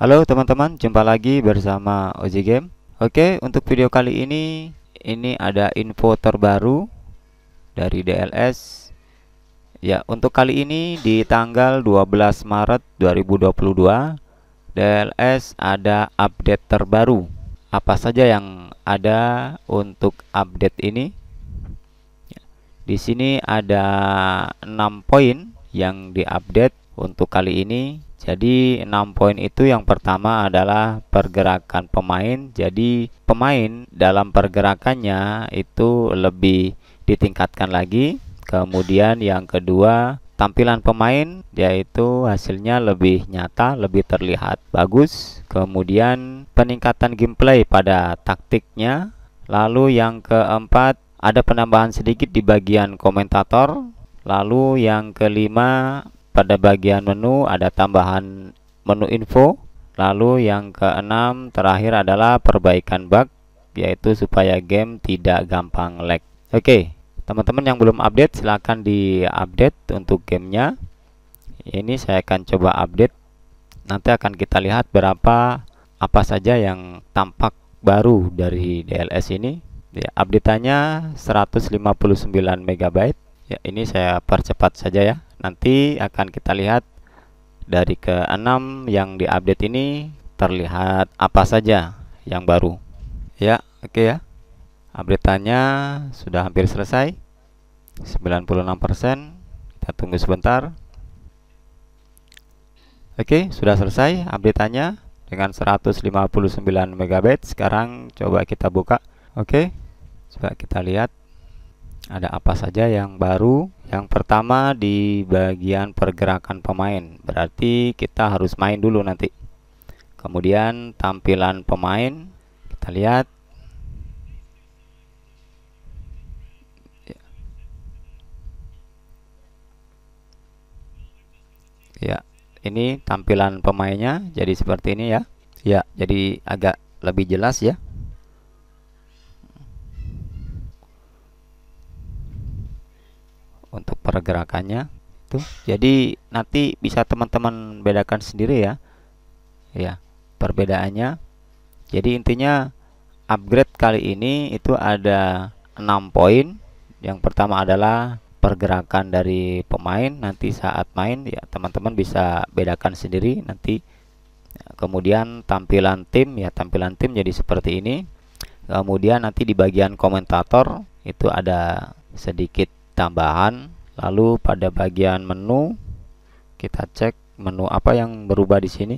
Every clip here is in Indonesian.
Halo teman-teman, jumpa lagi bersama OJ Game. Oke, untuk video kali ini ini ada info terbaru dari DLS. Ya, untuk kali ini di tanggal 12 Maret 2022, DLS ada update terbaru. Apa saja yang ada untuk update ini? Ya, di sini ada 6 poin yang diupdate untuk kali ini jadi 6 poin itu yang pertama adalah pergerakan pemain. Jadi pemain dalam pergerakannya itu lebih ditingkatkan lagi. Kemudian yang kedua tampilan pemain yaitu hasilnya lebih nyata, lebih terlihat bagus. Kemudian peningkatan gameplay pada taktiknya. Lalu yang keempat ada penambahan sedikit di bagian komentator. Lalu yang kelima pada bagian menu ada tambahan menu info lalu yang keenam terakhir adalah perbaikan bug yaitu supaya game tidak gampang lag oke teman-teman yang belum update silahkan di update untuk gamenya ini saya akan coba update nanti akan kita lihat berapa apa saja yang tampak baru dari DLS ini ya, nya 159 MB ya ini saya percepat saja ya nanti akan kita lihat dari ke-6 yang diupdate ini terlihat apa saja yang baru ya oke okay ya update-nya sudah hampir selesai 96% kita tunggu sebentar oke okay, sudah selesai update-nya dengan 159 MB sekarang coba kita buka oke okay, coba kita lihat ada apa saja yang baru yang pertama di bagian pergerakan pemain, berarti kita harus main dulu nanti. Kemudian tampilan pemain, kita lihat. Ya, ya ini tampilan pemainnya jadi seperti ini ya. Ya, jadi agak lebih jelas ya. untuk pergerakannya tuh, jadi nanti bisa teman-teman bedakan sendiri ya ya perbedaannya jadi intinya upgrade kali ini itu ada enam poin yang pertama adalah pergerakan dari pemain nanti saat main ya teman-teman bisa bedakan sendiri nanti kemudian tampilan tim ya tampilan tim jadi seperti ini kemudian nanti di bagian komentator itu ada sedikit tambahan lalu pada bagian menu kita cek menu apa yang berubah di sini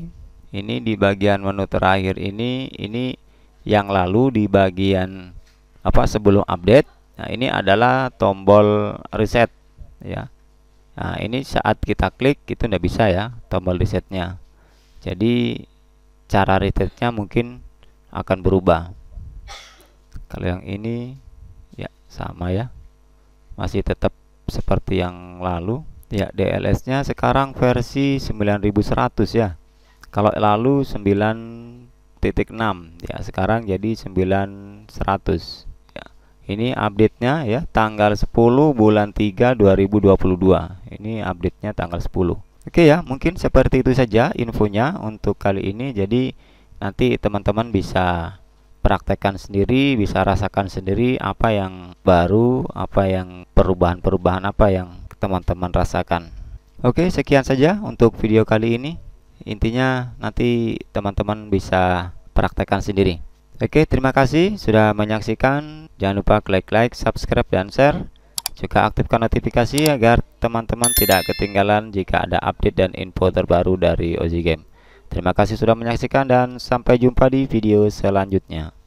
ini di bagian menu terakhir ini ini yang lalu di bagian apa sebelum update nah ini adalah tombol reset ya nah ini saat kita klik itu tidak bisa ya tombol resetnya jadi cara resetnya mungkin akan berubah kalau yang ini ya sama ya masih tetap seperti yang lalu ya DLS nya sekarang versi 9100 ya kalau lalu 9.6 ya sekarang jadi 9100 ya ini update nya ya tanggal 10 bulan 3 2022 ini update nya tanggal 10 Oke ya mungkin seperti itu saja infonya untuk kali ini jadi nanti teman-teman bisa praktekkan sendiri, bisa rasakan sendiri apa yang baru, apa yang perubahan-perubahan apa yang teman-teman rasakan. Oke, sekian saja untuk video kali ini. Intinya nanti teman-teman bisa praktekkan sendiri. Oke, terima kasih sudah menyaksikan. Jangan lupa klik like, subscribe, dan share. Juga aktifkan notifikasi agar teman-teman tidak ketinggalan jika ada update dan info terbaru dari Ozi Game. Terima kasih sudah menyaksikan dan sampai jumpa di video selanjutnya.